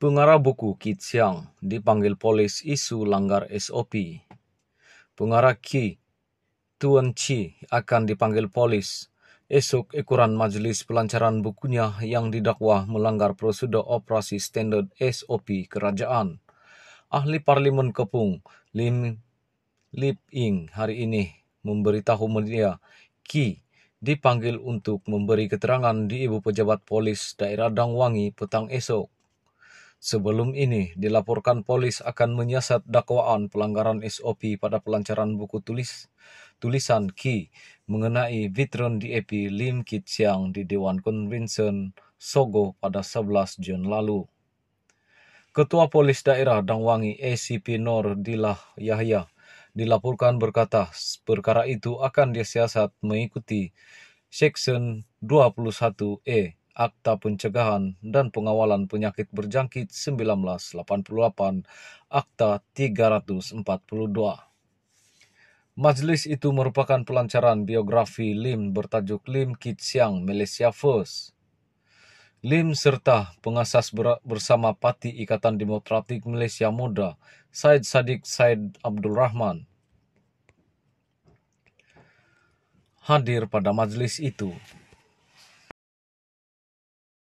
Pengarah buku Kit Siang dipanggil polis isu langgar SOP. Pengarah Ki Tuan Chi akan dipanggil polis esok ekoran majelis pelancaran bukunya yang didakwa melanggar prosedur operasi standar SOP kerajaan. Ahli Parlimen Kepung Lim Lip Ing hari ini memberitahu media Ki dipanggil untuk memberi keterangan di ibu pejabat polis daerah Dangwangi petang esok. Sebelum ini, dilaporkan polis akan menyiasat dakwaan pelanggaran SOP pada pelancaran buku tulis tulisan Ki mengenai Vitron DAP Lim Kit Siang di Dewan Convention Sogo pada 11 Jun lalu. Ketua Polis Daerah Dangwangi ACP Nor Dilah Yahya dilaporkan berkata perkara itu akan disiasat mengikuti Seksyen 21E Akta Pencegahan dan Pengawalan Penyakit Berjangkit 1988, Akta 342. Majlis itu merupakan pelancaran biografi Lim bertajuk Lim Kit Siang Malaysia First. Lim serta pengasas bersama Parti Ikatan Demokratik Malaysia Muda, Said Sadiq Said Abdul Rahman, hadir pada majlis itu.